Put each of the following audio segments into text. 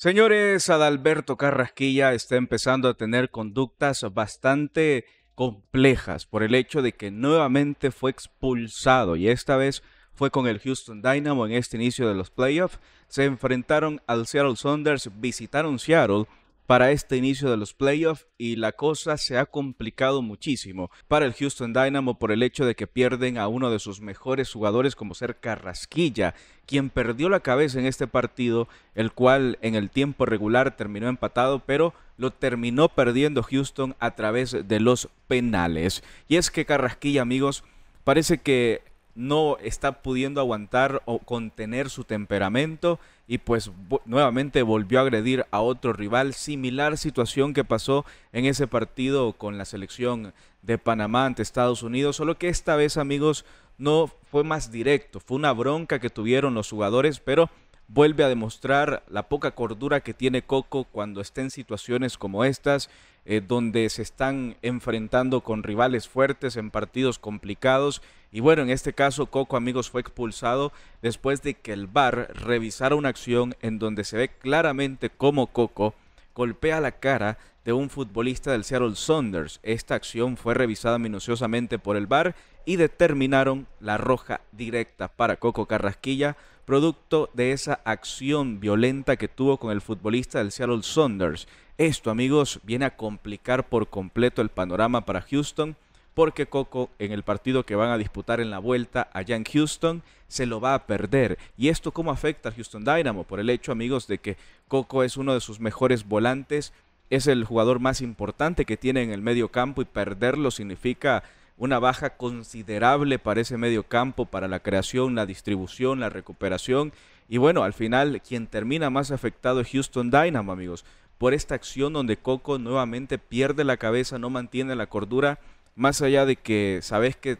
Señores, Adalberto Carrasquilla está empezando a tener conductas bastante complejas por el hecho de que nuevamente fue expulsado y esta vez fue con el Houston Dynamo en este inicio de los playoffs. Se enfrentaron al Seattle Saunders, visitaron Seattle para este inicio de los playoffs y la cosa se ha complicado muchísimo para el Houston Dynamo por el hecho de que pierden a uno de sus mejores jugadores como ser Carrasquilla, quien perdió la cabeza en este partido, el cual en el tiempo regular terminó empatado, pero lo terminó perdiendo Houston a través de los penales. Y es que Carrasquilla, amigos, parece que no está pudiendo aguantar o contener su temperamento y pues nuevamente volvió a agredir a otro rival. Similar situación que pasó en ese partido con la selección de Panamá ante Estados Unidos, solo que esta vez amigos no fue más directo, fue una bronca que tuvieron los jugadores, pero vuelve a demostrar la poca cordura que tiene Coco cuando está en situaciones como estas, eh, donde se están enfrentando con rivales fuertes en partidos complicados y bueno, en este caso Coco Amigos fue expulsado después de que el VAR revisara una acción en donde se ve claramente cómo Coco golpea la cara de un futbolista del Seattle Saunders. Esta acción fue revisada minuciosamente por el VAR y determinaron la roja directa para Coco Carrasquilla, producto de esa acción violenta que tuvo con el futbolista del Seattle Saunders. Esto, amigos, viene a complicar por completo el panorama para Houston porque Coco en el partido que van a disputar en la vuelta allá en Houston se lo va a perder. ¿Y esto cómo afecta a Houston Dynamo? Por el hecho, amigos, de que Coco es uno de sus mejores volantes, es el jugador más importante que tiene en el medio campo y perderlo significa una baja considerable para ese medio campo, para la creación, la distribución, la recuperación. Y bueno, al final quien termina más afectado es Houston Dynamo, amigos, por esta acción donde Coco nuevamente pierde la cabeza, no mantiene la cordura más allá de que sabes que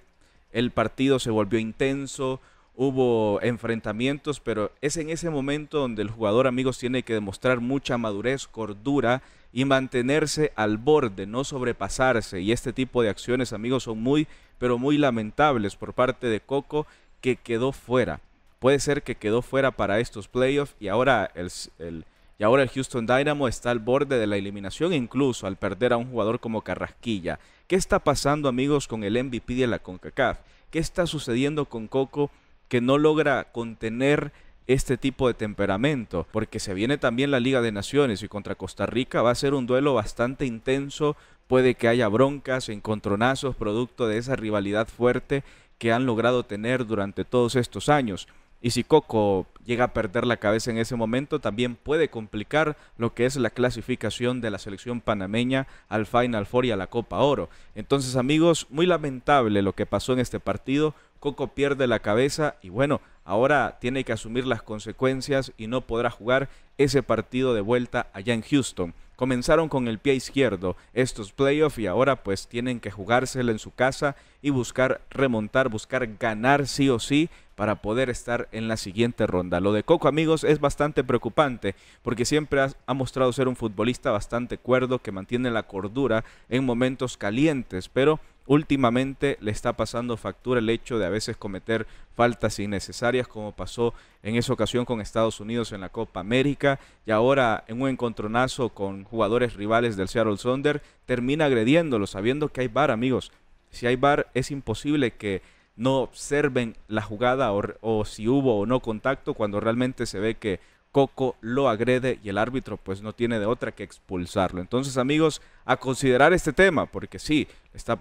el partido se volvió intenso, hubo enfrentamientos, pero es en ese momento donde el jugador, amigos, tiene que demostrar mucha madurez, cordura y mantenerse al borde, no sobrepasarse. Y este tipo de acciones, amigos, son muy, pero muy lamentables por parte de Coco, que quedó fuera. Puede ser que quedó fuera para estos playoffs y ahora el, el y ahora el Houston Dynamo está al borde de la eliminación, incluso al perder a un jugador como Carrasquilla. ¿Qué está pasando, amigos, con el MVP de la CONCACAF? ¿Qué está sucediendo con Coco que no logra contener este tipo de temperamento, porque se viene también la Liga de Naciones y contra Costa Rica va a ser un duelo bastante intenso, puede que haya broncas, encontronazos, producto de esa rivalidad fuerte que han logrado tener durante todos estos años. Y si Coco llega a perder la cabeza en ese momento, también puede complicar lo que es la clasificación de la selección panameña al Final Four y a la Copa Oro. Entonces amigos, muy lamentable lo que pasó en este partido. Coco pierde la cabeza y bueno, ahora tiene que asumir las consecuencias y no podrá jugar ese partido de vuelta allá en Houston. Comenzaron con el pie izquierdo estos playoffs y ahora pues tienen que jugárselo en su casa y buscar remontar, buscar ganar sí o sí para poder estar en la siguiente ronda. Lo de Coco, amigos, es bastante preocupante porque siempre ha, ha, mostrado ser un futbolista bastante cuerdo que mantiene la cordura en momentos calientes, pero últimamente le está pasando factura el hecho de a veces cometer faltas innecesarias, como pasó en esa ocasión con Estados Unidos en la Copa América, y ahora en un encontronazo con jugadores rivales del Seattle Sonder, termina agrediéndolo, sabiendo que hay bar, amigos. Si hay bar, es imposible que no observen la jugada o, o si hubo o no contacto cuando realmente se ve que Coco lo agrede y el árbitro pues no tiene de otra que expulsarlo. Entonces amigos, a considerar este tema, porque sí,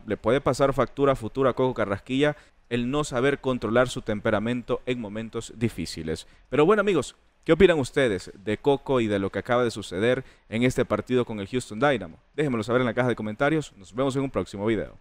le puede pasar factura futura a Coco Carrasquilla el no saber controlar su temperamento en momentos difíciles. Pero bueno amigos, ¿qué opinan ustedes de Coco y de lo que acaba de suceder en este partido con el Houston Dynamo? Déjenmelo saber en la caja de comentarios, nos vemos en un próximo video.